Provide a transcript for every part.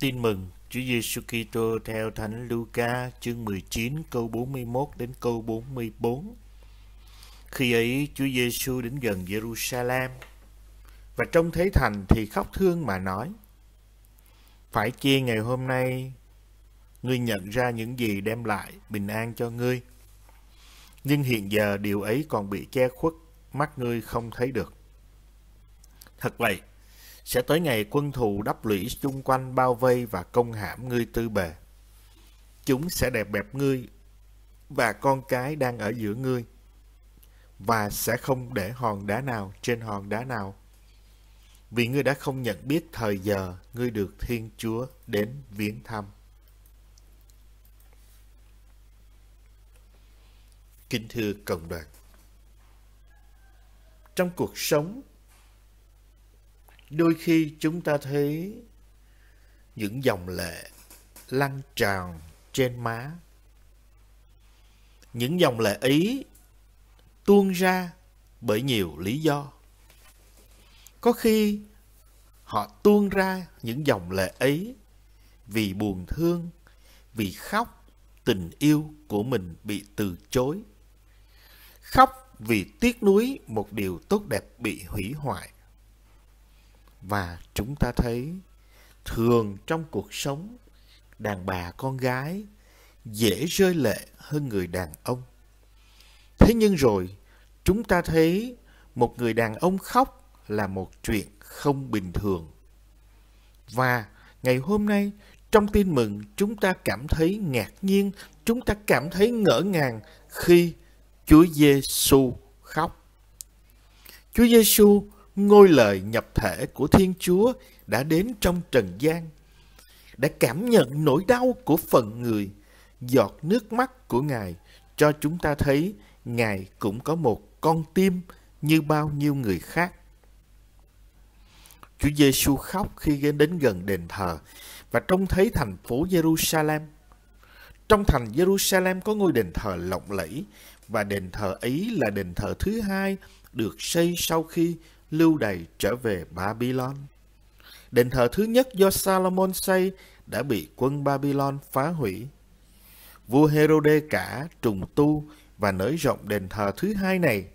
Tin mừng Chúa Giêsu Kitô theo Thánh Luca chương 19 câu 41 đến câu 44. Khi ấy Chúa Giêsu đến gần Jerusalem và trông thấy thành thì khóc thương mà nói: Phải chi ngày hôm nay ngươi nhận ra những gì đem lại bình an cho ngươi. Nhưng hiện giờ điều ấy còn bị che khuất, mắt ngươi không thấy được. Thật vậy, sẽ tới ngày quân thù đắp lũy chung quanh bao vây và công hãm ngươi tư bề. Chúng sẽ đẹp bẹp ngươi và con cái đang ở giữa ngươi và sẽ không để hòn đá nào trên hòn đá nào. Vì ngươi đã không nhận biết thời giờ ngươi được Thiên Chúa đến viếng thăm. Kính thưa Cộng đoàn Trong cuộc sống đôi khi chúng ta thấy những dòng lệ lăn tràn trên má những dòng lệ ấy tuôn ra bởi nhiều lý do có khi họ tuôn ra những dòng lệ ấy vì buồn thương vì khóc tình yêu của mình bị từ chối khóc vì tiếc nuối một điều tốt đẹp bị hủy hoại và chúng ta thấy thường trong cuộc sống đàn bà con gái dễ rơi lệ hơn người đàn ông thế nhưng rồi chúng ta thấy một người đàn ông khóc là một chuyện không bình thường và ngày hôm nay trong tin mừng chúng ta cảm thấy ngạc nhiên chúng ta cảm thấy ngỡ ngàng khi Chúa Giêsu khóc Chúa Giêsu ngôi lời nhập thể của Thiên Chúa đã đến trong trần gian, đã cảm nhận nỗi đau của phần người, giọt nước mắt của Ngài cho chúng ta thấy Ngài cũng có một con tim như bao nhiêu người khác. Chúa Giêsu khóc khi đến gần đền thờ và trông thấy thành phố Jerusalem. Trong thành Jerusalem có ngôi đền thờ lộng lẫy và đền thờ ấy là đền thờ thứ hai được xây sau khi lưu đày trở về Babylon. Đền thờ thứ nhất do Salomon xây đã bị quân Babylon phá hủy. Vua Herode cả trùng tu và nới rộng đền thờ thứ hai này.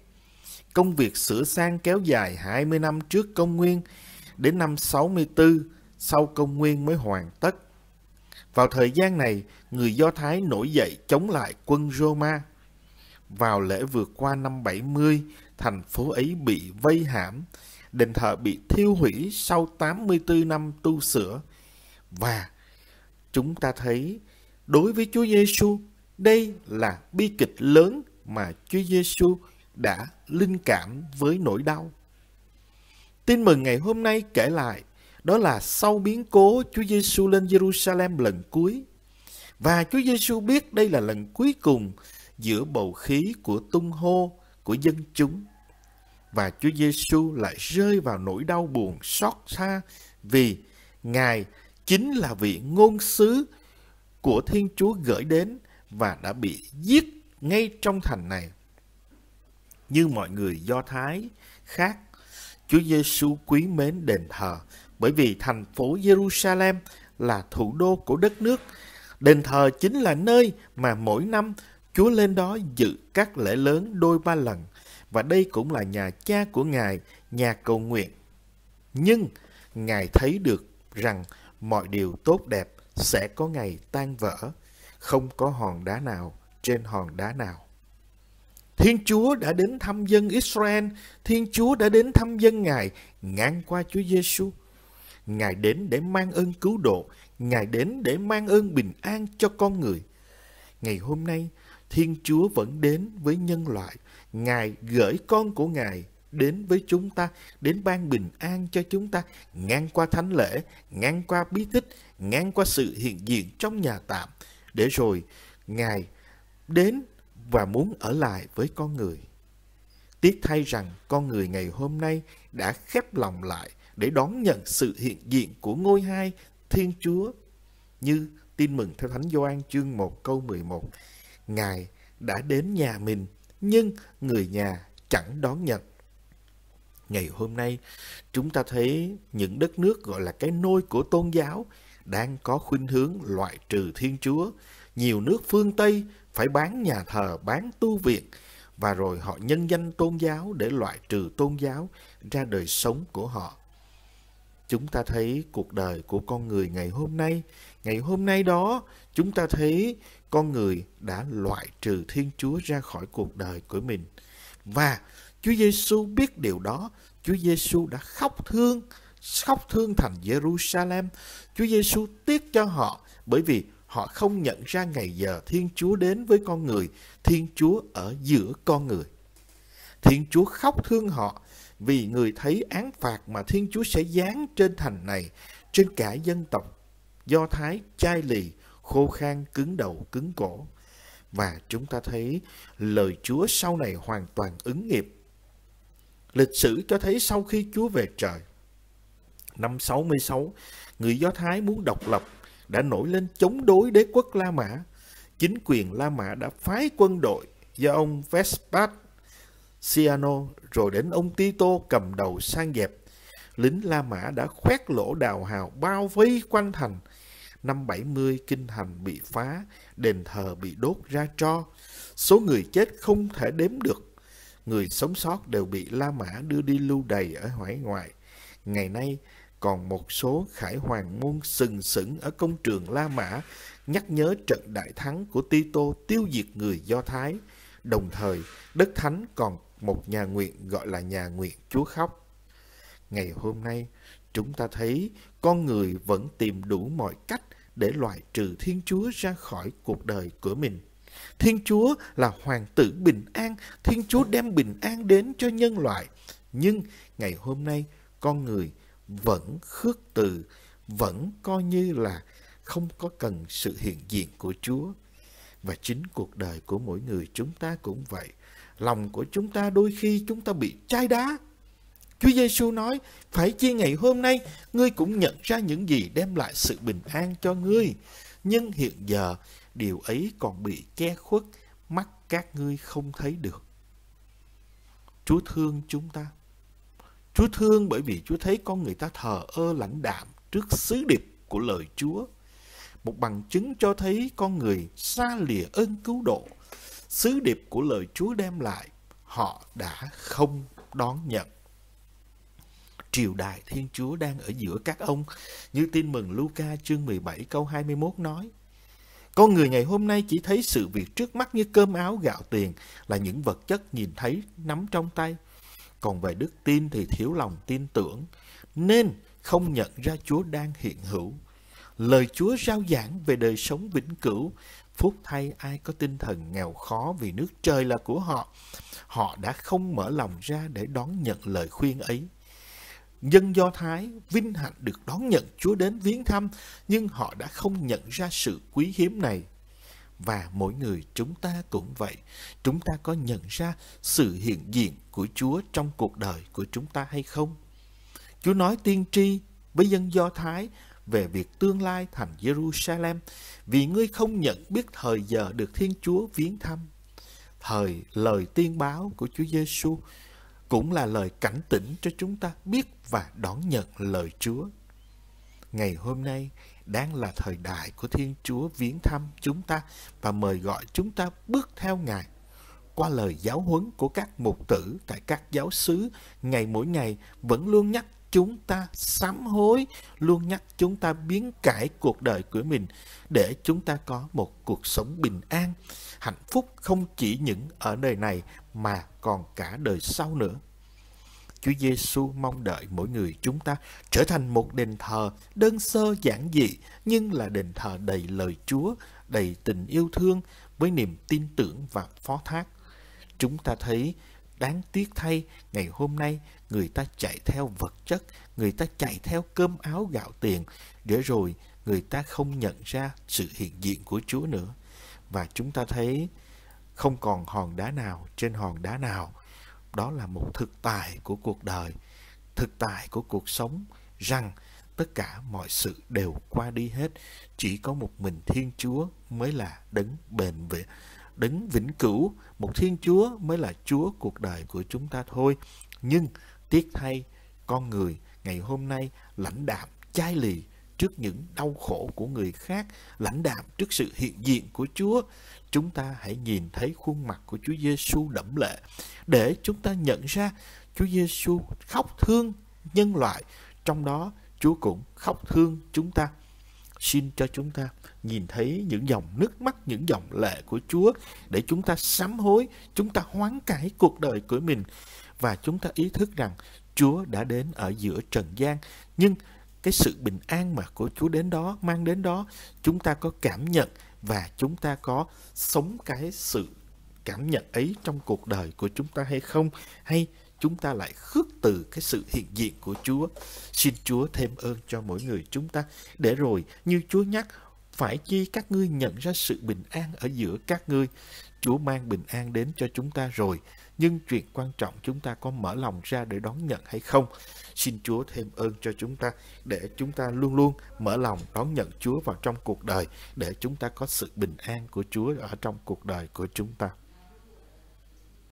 Công việc sửa sang kéo dài 20 năm trước công nguyên đến năm 64 sau công nguyên mới hoàn tất. Vào thời gian này, người Do Thái nổi dậy chống lại quân Roma. Vào lễ vượt qua năm 70, thành phố ấy bị vây hãm, đền thờ bị thiêu hủy sau 84 năm tu sửa. Và chúng ta thấy đối với Chúa Giêsu, đây là bi kịch lớn mà Chúa Giêsu đã linh cảm với nỗi đau. Tin mừng ngày hôm nay kể lại đó là sau biến cố Chúa Giêsu lên Jerusalem lần cuối và Chúa Giêsu biết đây là lần cuối cùng giữa bầu khí của tung hô của dân chúng và Chúa Giêsu lại rơi vào nỗi đau buồn xót xa vì Ngài chính là vị ngôn sứ của Thiên Chúa gửi đến và đã bị giết ngay trong thành này. Như mọi người Do Thái khác, Chúa Giêsu quý mến đền thờ bởi vì thành phố Jerusalem là thủ đô của đất nước. Đền thờ chính là nơi mà mỗi năm Chúa lên đó dự các lễ lớn đôi ba lần – và đây cũng là nhà cha của Ngài, nhà cầu nguyện. Nhưng Ngài thấy được rằng mọi điều tốt đẹp sẽ có ngày tan vỡ, không có hòn đá nào trên hòn đá nào. Thiên Chúa đã đến thăm dân Israel, Thiên Chúa đã đến thăm dân Ngài ngang qua Chúa Giêsu. Ngài đến để mang ơn cứu độ, Ngài đến để mang ơn bình an cho con người. Ngày hôm nay, Thiên Chúa vẫn đến với nhân loại. Ngài gửi con của Ngài đến với chúng ta, đến ban bình an cho chúng ta, ngang qua thánh lễ, ngang qua bí tích, ngang qua sự hiện diện trong nhà tạm, để rồi Ngài đến và muốn ở lại với con người. Tiếc thay rằng con người ngày hôm nay đã khép lòng lại để đón nhận sự hiện diện của ngôi hai Thiên Chúa như tin mừng theo Thánh Gioan chương 1 câu 11. Ngài đã đến nhà mình, nhưng người nhà chẳng đón nhận. Ngày hôm nay, chúng ta thấy những đất nước gọi là cái nôi của tôn giáo đang có khuynh hướng loại trừ Thiên Chúa. Nhiều nước phương Tây phải bán nhà thờ, bán tu viện, và rồi họ nhân danh tôn giáo để loại trừ tôn giáo ra đời sống của họ chúng ta thấy cuộc đời của con người ngày hôm nay ngày hôm nay đó chúng ta thấy con người đã loại trừ thiên chúa ra khỏi cuộc đời của mình và chúa giêsu biết điều đó chúa giêsu đã khóc thương khóc thương thành jerusalem chúa giêsu tiếc cho họ bởi vì họ không nhận ra ngày giờ thiên chúa đến với con người thiên chúa ở giữa con người thiên chúa khóc thương họ vì người thấy án phạt mà Thiên Chúa sẽ giáng trên thành này, trên cả dân tộc, Do Thái chai lì, khô khan cứng đầu cứng cổ. Và chúng ta thấy lời Chúa sau này hoàn toàn ứng nghiệm. Lịch sử cho thấy sau khi Chúa về trời, năm 66, người Do Thái muốn độc lập đã nổi lên chống đối đế quốc La Mã. Chính quyền La Mã đã phái quân đội do ông Vespat Siano rồi đến ông Tito cầm đầu sang dẹp. Lính La Mã đã khoét lỗ đào hào bao vây quanh thành. Năm 70 kinh thành bị phá, đền thờ bị đốt ra cho Số người chết không thể đếm được. Người sống sót đều bị La Mã đưa đi lưu đày ở hoải ngoại. Ngày nay, còn một số khải hoàng môn sừng sững ở công trường La Mã nhắc nhớ trận đại thắng của Tito tiêu diệt người Do Thái – Đồng thời, Đức Thánh còn một nhà nguyện gọi là nhà nguyện Chúa Khóc. Ngày hôm nay, chúng ta thấy con người vẫn tìm đủ mọi cách để loại trừ Thiên Chúa ra khỏi cuộc đời của mình. Thiên Chúa là hoàng tử bình an, Thiên Chúa đem bình an đến cho nhân loại. Nhưng ngày hôm nay, con người vẫn khước từ, vẫn coi như là không có cần sự hiện diện của Chúa. Và chính cuộc đời của mỗi người chúng ta cũng vậy. Lòng của chúng ta đôi khi chúng ta bị chai đá. Chúa Giêsu nói, phải chi ngày hôm nay, ngươi cũng nhận ra những gì đem lại sự bình an cho ngươi. Nhưng hiện giờ, điều ấy còn bị che khuất, mắt các ngươi không thấy được. Chúa thương chúng ta. Chúa thương bởi vì Chúa thấy con người ta thờ ơ lãnh đạm trước sứ điệp của lời Chúa một bằng chứng cho thấy con người xa lìa ơn cứu độ. Sứ điệp của lời Chúa đem lại, họ đã không đón nhận. Triều đại Thiên Chúa đang ở giữa các ông, như tin mừng Luca chương 17 câu 21 nói. Con người ngày hôm nay chỉ thấy sự việc trước mắt như cơm áo gạo tiền là những vật chất nhìn thấy nắm trong tay. Còn về đức tin thì thiếu lòng tin tưởng, nên không nhận ra Chúa đang hiện hữu lời Chúa rao giảng về đời sống vĩnh cửu. Phúc thay ai có tinh thần nghèo khó vì nước trời là của họ. Họ đã không mở lòng ra để đón nhận lời khuyên ấy. Dân Do Thái vinh hạnh được đón nhận Chúa đến viếng thăm, nhưng họ đã không nhận ra sự quý hiếm này. Và mỗi người chúng ta cũng vậy, chúng ta có nhận ra sự hiện diện của Chúa trong cuộc đời của chúng ta hay không? Chúa nói tiên tri với dân Do Thái về việc tương lai thành Jerusalem, vì ngươi không nhận biết thời giờ được Thiên Chúa viếng thăm. Thời lời tiên báo của Chúa Giêsu cũng là lời cảnh tỉnh cho chúng ta biết và đón nhận lời Chúa. Ngày hôm nay đang là thời đại của Thiên Chúa viếng thăm chúng ta và mời gọi chúng ta bước theo Ngài qua lời giáo huấn của các mục tử tại các giáo xứ ngày mỗi ngày vẫn luôn nhắc chúng ta sám hối, luôn nhắc chúng ta biến cải cuộc đời của mình để chúng ta có một cuộc sống bình an, hạnh phúc không chỉ những ở đời này mà còn cả đời sau nữa. Chúa Giêsu mong đợi mỗi người chúng ta trở thành một đền thờ đơn sơ giản dị nhưng là đền thờ đầy lời Chúa, đầy tình yêu thương với niềm tin tưởng và phó thác. Chúng ta thấy Đáng tiếc thay, ngày hôm nay người ta chạy theo vật chất, người ta chạy theo cơm áo gạo tiền, để rồi người ta không nhận ra sự hiện diện của Chúa nữa. Và chúng ta thấy không còn hòn đá nào trên hòn đá nào. Đó là một thực tài của cuộc đời, thực tài của cuộc sống rằng tất cả mọi sự đều qua đi hết, chỉ có một mình Thiên Chúa mới là đấng bền vững đấng vĩnh cửu, một Thiên Chúa mới là Chúa cuộc đời của chúng ta thôi. Nhưng tiếc thay con người ngày hôm nay lãnh đạm, chai lì trước những đau khổ của người khác, lãnh đạm trước sự hiện diện của Chúa. Chúng ta hãy nhìn thấy khuôn mặt của Chúa Giêsu đẫm lệ để chúng ta nhận ra Chúa Giêsu khóc thương nhân loại, trong đó Chúa cũng khóc thương chúng ta xin cho chúng ta nhìn thấy những dòng nước mắt, những dòng lệ của Chúa để chúng ta sám hối, chúng ta hoán cải cuộc đời của mình và chúng ta ý thức rằng Chúa đã đến ở giữa trần gian nhưng cái sự bình an mà của Chúa đến đó mang đến đó chúng ta có cảm nhận và chúng ta có sống cái sự cảm nhận ấy trong cuộc đời của chúng ta hay không hay chúng ta lại khước từ cái sự hiện diện của Chúa. Xin Chúa thêm ơn cho mỗi người chúng ta, để rồi như Chúa nhắc, phải chi các ngươi nhận ra sự bình an ở giữa các ngươi. Chúa mang bình an đến cho chúng ta rồi, nhưng chuyện quan trọng chúng ta có mở lòng ra để đón nhận hay không. Xin Chúa thêm ơn cho chúng ta để chúng ta luôn luôn mở lòng đón nhận Chúa vào trong cuộc đời để chúng ta có sự bình an của Chúa ở trong cuộc đời của chúng ta.